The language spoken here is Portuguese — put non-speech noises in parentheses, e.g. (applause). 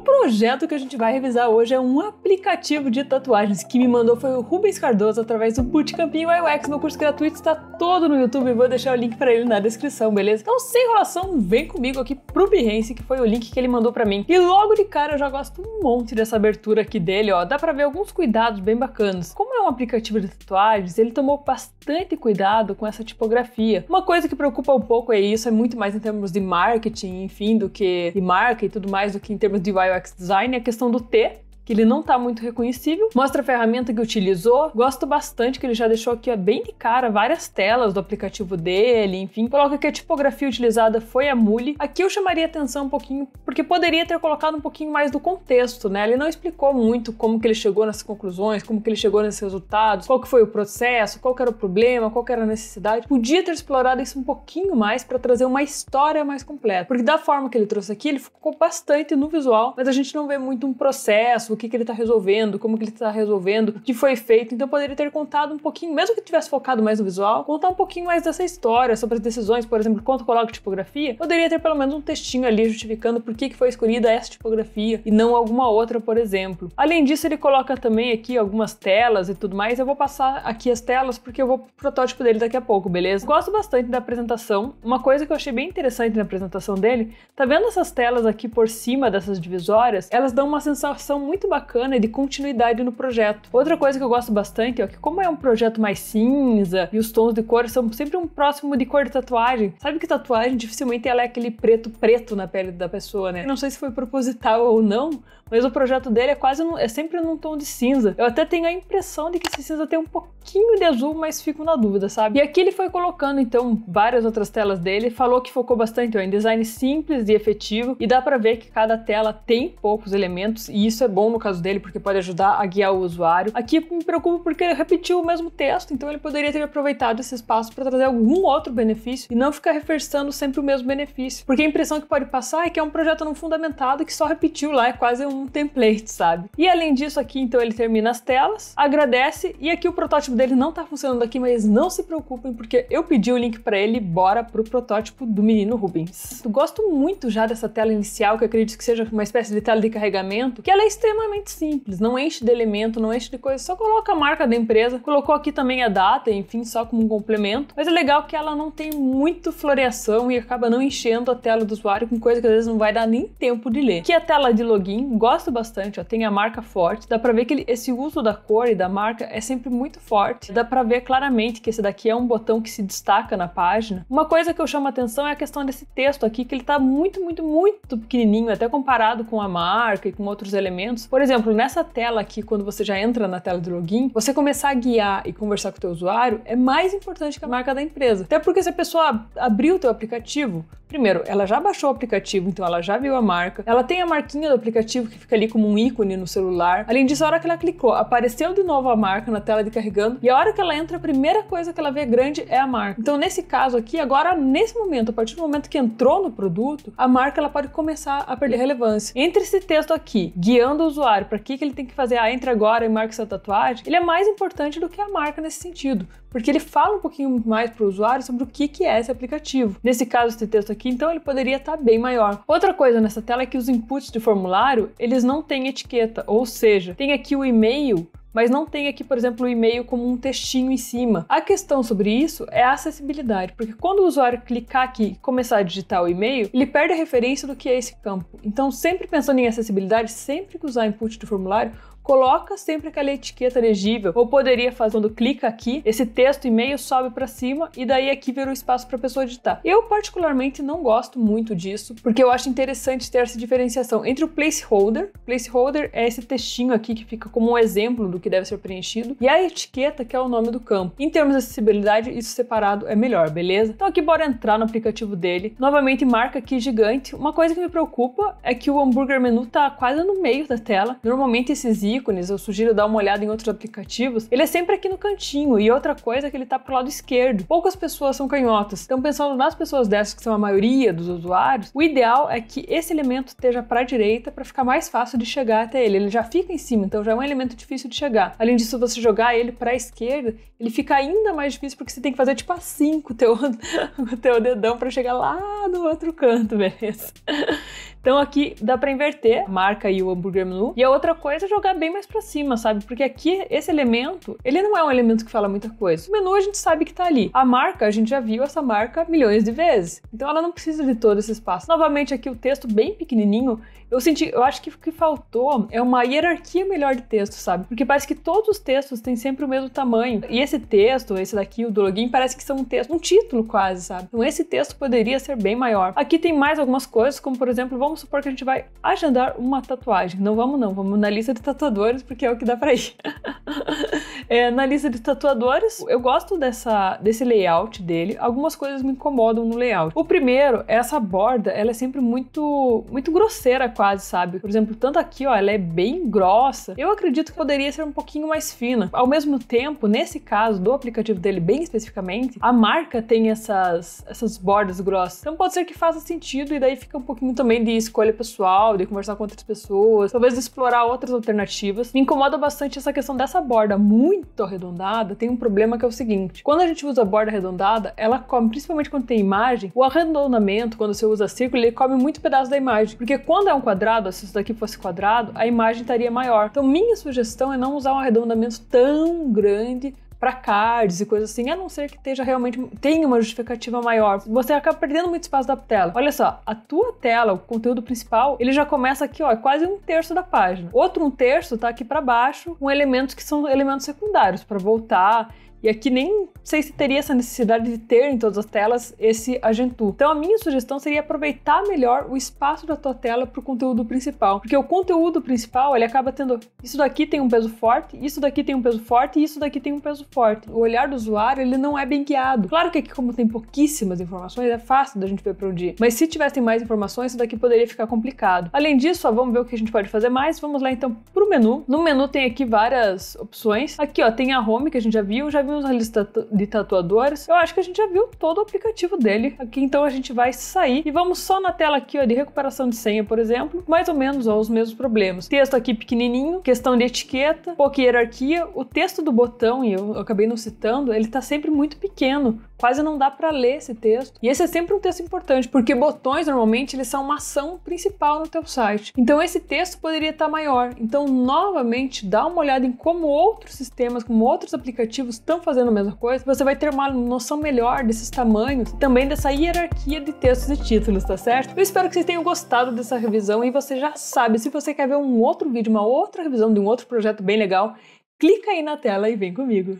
projeto que a gente vai revisar hoje é um aplicativo de tatuagens que me mandou foi o Rubens Cardoso através do Bootcampinho UX. Meu curso gratuito está todo no YouTube, vou deixar o link para ele na descrição, beleza? Então, sem enrolação, vem comigo aqui pro Behance, que foi o link que ele mandou para mim. E logo de cara eu já gosto um monte dessa abertura aqui dele, ó. Dá para ver alguns cuidados bem bacanas. Como é um aplicativo de tatuagens, ele tomou bastante cuidado com essa tipografia. Uma coisa que preocupa um pouco é isso, é muito mais em termos de marketing, enfim, do que de marca e tudo mais do que em termos de UI UX design, é a questão do T, ele não está muito reconhecível. Mostra a ferramenta que utilizou. Gosto bastante que ele já deixou aqui ó, bem de cara várias telas do aplicativo dele, enfim. Coloca que a tipografia utilizada foi a Mule. Aqui eu chamaria atenção um pouquinho, porque poderia ter colocado um pouquinho mais do contexto, né? Ele não explicou muito como que ele chegou nessas conclusões, como que ele chegou nesses resultados, qual que foi o processo, qual que era o problema, qual que era a necessidade. Podia ter explorado isso um pouquinho mais para trazer uma história mais completa. Porque da forma que ele trouxe aqui, ele ficou bastante no visual, mas a gente não vê muito um processo, que, que ele está resolvendo, como que ele está resolvendo, o que foi feito. Então poderia ter contado um pouquinho, mesmo que tivesse focado mais no visual, contar um pouquinho mais dessa história, sobre as decisões, por exemplo, quanto coloca tipografia, poderia ter pelo menos um textinho ali justificando por que, que foi escolhida essa tipografia e não alguma outra, por exemplo. Além disso, ele coloca também aqui algumas telas e tudo mais. Eu vou passar aqui as telas porque eu vou pro protótipo dele daqui a pouco, beleza? Gosto bastante da apresentação. Uma coisa que eu achei bem interessante na apresentação dele, tá vendo essas telas aqui por cima dessas divisórias? Elas dão uma sensação muito bacana e de continuidade no projeto. Outra coisa que eu gosto bastante é que, como é um projeto mais cinza e os tons de cor são sempre um próximo de cor de tatuagem, sabe que tatuagem dificilmente ela é aquele preto preto na pele da pessoa, né? não sei se foi proposital ou não, mas o projeto dele é quase é sempre num tom de cinza. Eu até tenho a impressão de que esse cinza tem um pouquinho de azul, mas fico na dúvida, sabe? E aqui ele foi colocando então várias outras telas dele, falou que focou bastante ó, em design simples e efetivo e dá para ver que cada tela tem poucos elementos e isso é bom no caso dele, porque pode ajudar a guiar o usuário. Aqui me preocupo porque ele repetiu o mesmo texto, então ele poderia ter aproveitado esse espaço para trazer algum outro benefício e não ficar reforçando sempre o mesmo benefício. Porque a impressão que pode passar é que é um projeto não fundamentado que só repetiu lá, é quase um template, sabe? E além disso, aqui então ele termina as telas, agradece e aqui o protótipo dele não está funcionando aqui, mas não se preocupem porque eu pedi o link para ele, bora pro protótipo do menino Rubens. Eu gosto muito já dessa tela inicial, que acredito que seja uma espécie de tela de carregamento, que ela é extremamente extremamente simples, não enche de elemento, não enche de coisa, só coloca a marca da empresa, colocou aqui também a data, enfim, só como um complemento. Mas é legal que ela não tem muito floreação e acaba não enchendo a tela do usuário com coisa que às vezes não vai dar nem tempo de ler. Aqui é a tela de login, gosto bastante, ó, tem a marca forte, dá pra ver que ele, esse uso da cor e da marca é sempre muito forte, dá pra ver claramente que esse daqui é um botão que se destaca na página. Uma coisa que eu chamo a atenção é a questão desse texto aqui, que ele tá muito, muito, muito pequenininho, até comparado com a marca e com outros elementos, por exemplo, nessa tela aqui, quando você já entra na tela de login, você começar a guiar e conversar com o teu usuário é mais importante que a marca da empresa. Até porque se a pessoa abriu o teu aplicativo, primeiro, ela já baixou o aplicativo, então ela já viu a marca, ela tem a marquinha do aplicativo que fica ali como um ícone no celular. Além disso, a hora que ela clicou, apareceu de novo a marca na tela de carregando e a hora que ela entra, a primeira coisa que ela vê grande é a marca. Então, nesse caso aqui, agora, nesse momento, a partir do momento que entrou no produto, a marca ela pode começar a perder relevância. Entre esse texto aqui, guiando os usuário, para que, que ele tem que fazer, ah, entre agora e marque essa tatuagem, ele é mais importante do que a marca nesse sentido, porque ele fala um pouquinho mais para o usuário sobre o que, que é esse aplicativo. Nesse caso, esse texto aqui, então, ele poderia estar tá bem maior. Outra coisa nessa tela é que os inputs de formulário, eles não têm etiqueta, ou seja, tem aqui o e-mail mas não tem aqui, por exemplo, o e-mail como um textinho em cima. A questão sobre isso é a acessibilidade, porque quando o usuário clicar aqui e começar a digitar o e-mail, ele perde a referência do que é esse campo. Então, sempre pensando em acessibilidade, sempre que usar input do formulário, coloca sempre aquela etiqueta legível, ou poderia fazer quando clica aqui, esse texto e meio sobe para cima e daí aqui vira o um espaço para a pessoa editar. Eu particularmente não gosto muito disso, porque eu acho interessante ter essa diferenciação entre o placeholder, placeholder é esse textinho aqui que fica como um exemplo do que deve ser preenchido, e a etiqueta que é o nome do campo. Em termos de acessibilidade, isso separado é melhor, beleza? Então aqui bora entrar no aplicativo dele. Novamente marca aqui gigante. Uma coisa que me preocupa é que o hambúrguer menu tá quase no meio da tela. Normalmente esses ícones, eu sugiro dar uma olhada em outros aplicativos, ele é sempre aqui no cantinho. E outra coisa é que ele tá pro lado esquerdo. Poucas pessoas são canhotas. Então, pensando nas pessoas dessas, que são a maioria dos usuários, o ideal é que esse elemento esteja para a direita para ficar mais fácil de chegar até ele. Ele já fica em cima, então já é um elemento difícil de chegar. Além disso, se você jogar ele para a esquerda, ele fica ainda mais difícil porque você tem que fazer tipo assim com o teu, (laughs) o teu dedão para chegar lá no outro canto, beleza? Então aqui dá para inverter a marca e o hambúrguer menu. E a outra coisa é jogar bem mais para cima, sabe? Porque aqui esse elemento, ele não é um elemento que fala muita coisa. O menu a gente sabe que tá ali. A marca, a gente já viu essa marca milhões de vezes. Então ela não precisa de todo esse espaço. Novamente aqui o texto bem pequenininho, eu senti, eu acho que o que faltou é uma hierarquia melhor de texto, sabe? Porque parece que todos os textos têm sempre o mesmo tamanho. E esse texto, esse daqui, o do login, parece que são um texto, um título quase, sabe? Então esse texto poderia ser bem maior. Aqui tem mais algumas coisas, como por exemplo, vamos vamos supor que a gente vai agendar uma tatuagem. Não vamos não, vamos na lista de tatuadores porque é o que dá para ir. (laughs) É, na lista de tatuadores, eu gosto dessa, desse layout dele. Algumas coisas me incomodam no layout. O primeiro, essa borda, ela é sempre muito, muito grosseira quase, sabe? Por exemplo, tanto aqui, ó, ela é bem grossa. Eu acredito que poderia ser um pouquinho mais fina. Ao mesmo tempo, nesse caso do aplicativo dele bem especificamente, a marca tem essas, essas bordas grossas. Então pode ser que faça sentido e daí fica um pouquinho também de escolha pessoal, de conversar com outras pessoas, talvez explorar outras alternativas. Me incomoda bastante essa questão dessa borda muito muito arredondada, tem um problema que é o seguinte: quando a gente usa a borda arredondada, ela come, principalmente quando tem imagem, o arredondamento, quando você usa círculo, ele come muito pedaço da imagem. Porque quando é um quadrado, se isso daqui fosse quadrado, a imagem estaria maior. Então, minha sugestão é não usar um arredondamento tão grande para cards e coisas assim, a não ser que esteja realmente tenha uma justificativa maior. Você acaba perdendo muito espaço da tela. Olha só, a tua tela, o conteúdo principal, ele já começa aqui, ó, é quase um terço da página. Outro um terço tá aqui para baixo, com elementos que são elementos secundários para voltar e aqui nem sei se teria essa necessidade de ter em todas as telas esse Agentu. Então a minha sugestão seria aproveitar melhor o espaço da tua tela para o conteúdo principal, porque o conteúdo principal ele acaba tendo isso daqui tem um peso forte, isso daqui tem um peso forte, e isso daqui tem um peso forte. O olhar do usuário ele não é bem guiado. Claro que aqui como tem pouquíssimas informações é fácil da gente ver para onde ir, mas se tivessem mais informações isso daqui poderia ficar complicado. Além disso, ó, vamos ver o que a gente pode fazer mais. Vamos lá então para o menu. No menu tem aqui várias opções. Aqui ó tem a home que a gente já viu, já viu viu os lista de tatuadores, eu acho que a gente já viu todo o aplicativo dele. Aqui então a gente vai sair e vamos só na tela aqui ó, de recuperação de senha, por exemplo, mais ou menos ó, os mesmos problemas. Texto aqui pequenininho, questão de etiqueta, pouca hierarquia, o texto do botão, e eu, eu acabei não citando, ele tá sempre muito pequeno, quase não dá para ler esse texto. E esse é sempre um texto importante, porque botões normalmente eles são uma ação principal no teu site. Então esse texto poderia estar tá maior. Então novamente dá uma olhada em como outros sistemas, como outros aplicativos estão Tá fazendo a mesma coisa, você vai ter uma noção melhor desses tamanhos, também dessa hierarquia de textos e títulos, tá certo? Eu espero que vocês tenham gostado dessa revisão e você já sabe, se você quer ver um outro vídeo, uma outra revisão de um outro projeto bem legal, clica aí na tela e vem comigo.